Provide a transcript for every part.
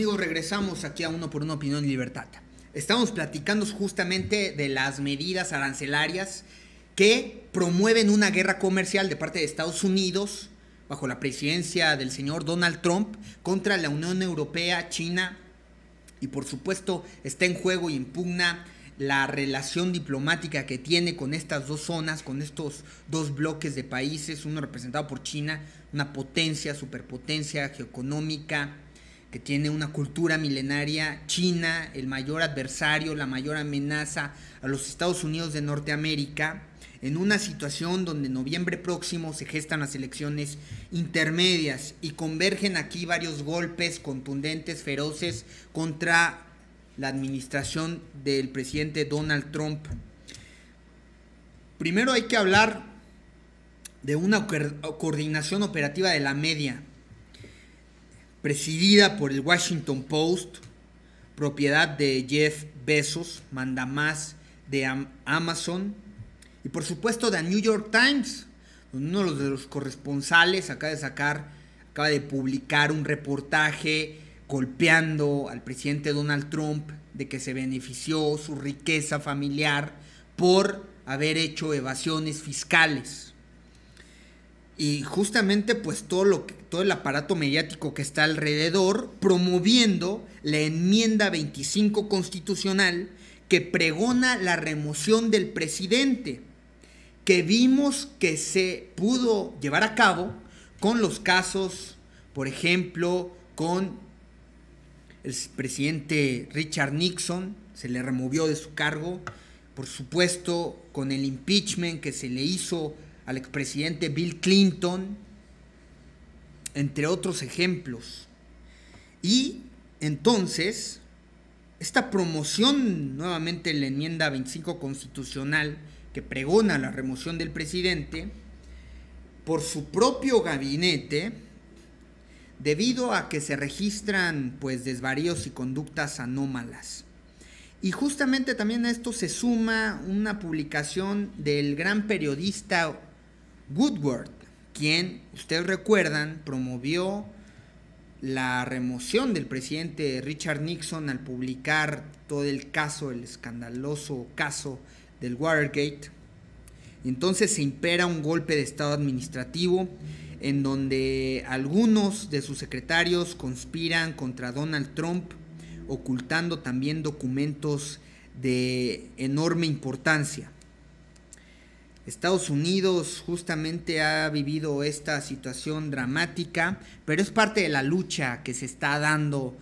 Amigos, regresamos aquí a Uno por Una Opinión Libertad. Estamos platicando justamente de las medidas arancelarias que promueven una guerra comercial de parte de Estados Unidos bajo la presidencia del señor Donald Trump contra la Unión Europea, China y por supuesto está en juego y impugna la relación diplomática que tiene con estas dos zonas, con estos dos bloques de países, uno representado por China, una potencia, superpotencia geoeconómica, que tiene una cultura milenaria, China, el mayor adversario, la mayor amenaza a los Estados Unidos de Norteamérica, en una situación donde en noviembre próximo se gestan las elecciones intermedias y convergen aquí varios golpes contundentes, feroces, contra la administración del presidente Donald Trump. Primero hay que hablar de una coordinación operativa de la media, presidida por el Washington Post, propiedad de Jeff Bezos, mandamás de Amazon, y por supuesto de New York Times, uno de los corresponsales acaba de sacar, acaba de publicar un reportaje golpeando al presidente Donald Trump de que se benefició su riqueza familiar por haber hecho evasiones fiscales y justamente pues todo lo todo el aparato mediático que está alrededor promoviendo la enmienda 25 constitucional que pregona la remoción del presidente que vimos que se pudo llevar a cabo con los casos, por ejemplo, con el presidente Richard Nixon, se le removió de su cargo, por supuesto, con el impeachment que se le hizo al expresidente Bill Clinton, entre otros ejemplos. Y entonces, esta promoción, nuevamente la enmienda 25 constitucional, que pregona la remoción del presidente, por su propio gabinete, debido a que se registran pues desvaríos y conductas anómalas. Y justamente también a esto se suma una publicación del gran periodista Woodward, quien, ustedes recuerdan, promovió la remoción del presidente Richard Nixon al publicar todo el caso, el escandaloso caso del Watergate. Entonces se impera un golpe de Estado administrativo en donde algunos de sus secretarios conspiran contra Donald Trump, ocultando también documentos de enorme importancia. Estados Unidos justamente ha vivido esta situación dramática, pero es parte de la lucha que se está dando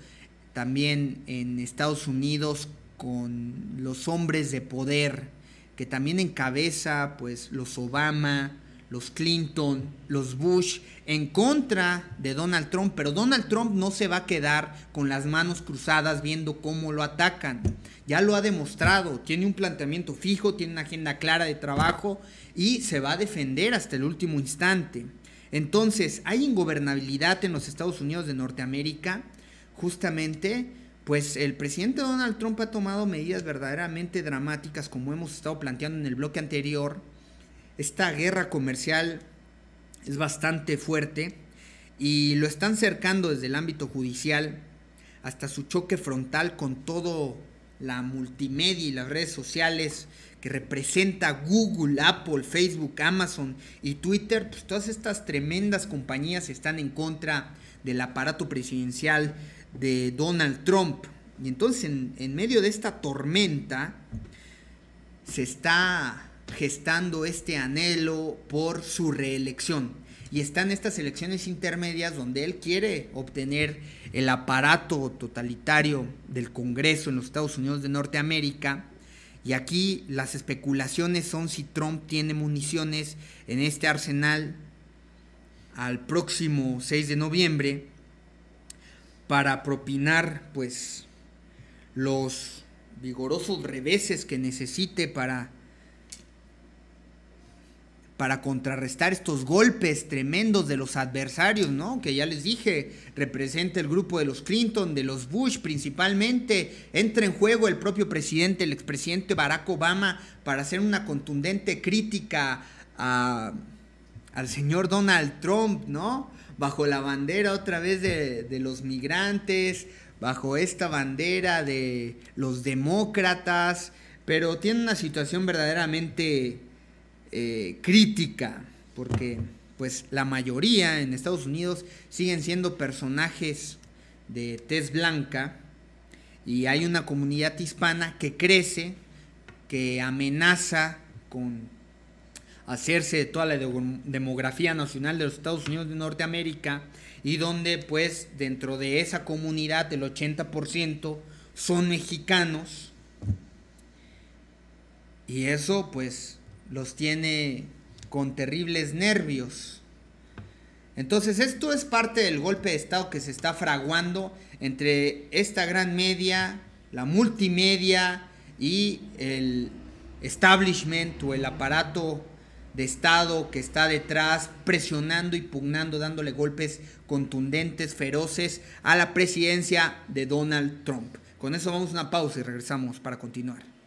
también en Estados Unidos con los hombres de poder, que también encabeza pues los Obama, los Clinton, los Bush, en contra de Donald Trump. Pero Donald Trump no se va a quedar con las manos cruzadas viendo cómo lo atacan. Ya lo ha demostrado, tiene un planteamiento fijo, tiene una agenda clara de trabajo y se va a defender hasta el último instante. Entonces, hay ingobernabilidad en los Estados Unidos de Norteamérica, justamente pues el presidente Donald Trump ha tomado medidas verdaderamente dramáticas, como hemos estado planteando en el bloque anterior, esta guerra comercial es bastante fuerte y lo están cercando desde el ámbito judicial hasta su choque frontal con todo la multimedia y las redes sociales que representa Google, Apple, Facebook, Amazon y Twitter, pues todas estas tremendas compañías están en contra del aparato presidencial de Donald Trump. Y entonces en, en medio de esta tormenta se está gestando este anhelo por su reelección. Y están estas elecciones intermedias donde él quiere obtener el aparato totalitario del Congreso en los Estados Unidos de Norteamérica. Y aquí las especulaciones son si Trump tiene municiones en este arsenal al próximo 6 de noviembre para propinar pues los vigorosos reveses que necesite para para contrarrestar estos golpes tremendos de los adversarios, ¿no? Que ya les dije, representa el grupo de los Clinton, de los Bush principalmente. Entra en juego el propio presidente, el expresidente Barack Obama, para hacer una contundente crítica al señor Donald Trump, ¿no? Bajo la bandera otra vez de los migrantes, bajo esta bandera de los demócratas, pero tiene una situación verdaderamente eh, crítica, porque pues la mayoría en Estados Unidos siguen siendo personajes de tez blanca y hay una comunidad hispana que crece, que amenaza con hacerse de toda la demografía nacional de los Estados Unidos de Norteamérica y donde pues dentro de esa comunidad el 80% son mexicanos y eso pues los tiene con terribles nervios. Entonces esto es parte del golpe de Estado que se está fraguando entre esta gran media, la multimedia y el establishment o el aparato de Estado que está detrás presionando y pugnando, dándole golpes contundentes, feroces a la presidencia de Donald Trump. Con eso vamos a una pausa y regresamos para continuar.